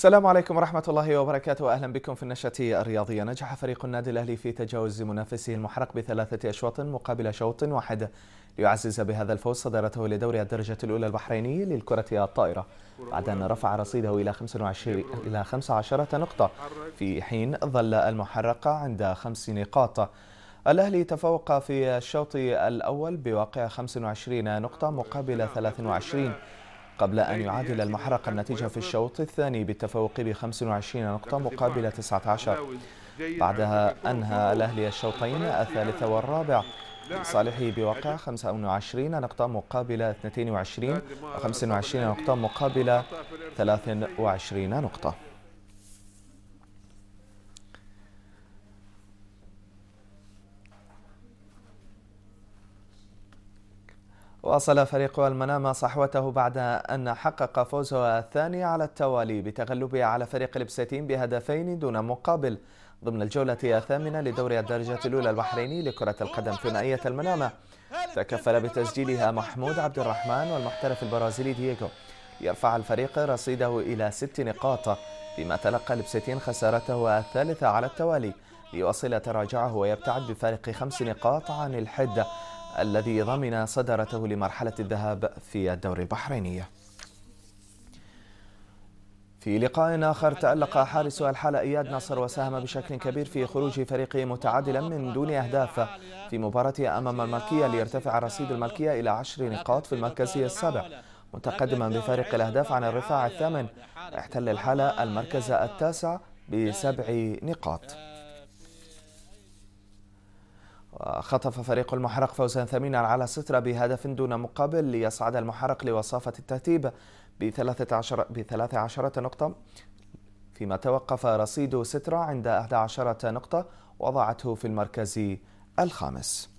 السلام عليكم ورحمة الله وبركاته أهلا بكم في النشرة الرياضية نجح فريق النادي الأهلي في تجاوز منافسه المحرق بثلاثة أشواط مقابل شوط واحد ليعزز بهذا الفوز صدارته لدوري الدرجة الأولى البحريني للكرة الطائرة بعد أن رفع رصيده إلى 25 إلى 15 نقطة في حين ظل المحرق عند خمس نقاط الأهلي تفوق في الشوط الأول بواقع 25 نقطة مقابل 23 قبل أن يعادل المحرق النتيجة في الشوط الثاني بالتفوق ب 25 نقطة مقابل 19 بعدها أنهى الأهلي الشوطين الثالث والرابع لصالحه بواقع 25 نقطة مقابل 22 و 25 نقطة مقابل 23 نقطة واصل فريق المنامة صحوته بعد أن حقق فوزه الثاني على التوالي بتغلبه على فريق البساتين بهدفين دون مقابل ضمن الجولة الثامنة لدوري الدرجة الأولى البحريني لكرة القدم ثنائية المنامة تكفل بتسجيلها محمود عبد الرحمن والمحترف البرازيلي دييغو يرفع الفريق رصيده إلى ست نقاط فيما تلقى البساتين خسارته الثالثة على التوالي ليواصل تراجعه ويبتعد بفارق خمس نقاط عن الحدة الذي ضمن صدارته لمرحلة الذهاب في الدوري البحريني في لقاء آخر تألق حارس الحالة إياد نصر وساهم بشكل كبير في خروج فريقه متعادلا من دون أهداف في مباراته أمام الملكية ليرتفع رصيد الملكية إلى عشر نقاط في المركز السابع متقدما بفارق الأهداف عن الرفاع الثامن احتل الحالة المركز التاسع بسبع نقاط وخطف فريق المحرق فوزا ثمينا على سترة بهدف دون مقابل ليصعد المحرق لوصافة الترتيب بثلاثة عشر بثلاثة عشرة نقطة فيما توقف رصيد سترة عند 11 نقطة وضعته في المركز الخامس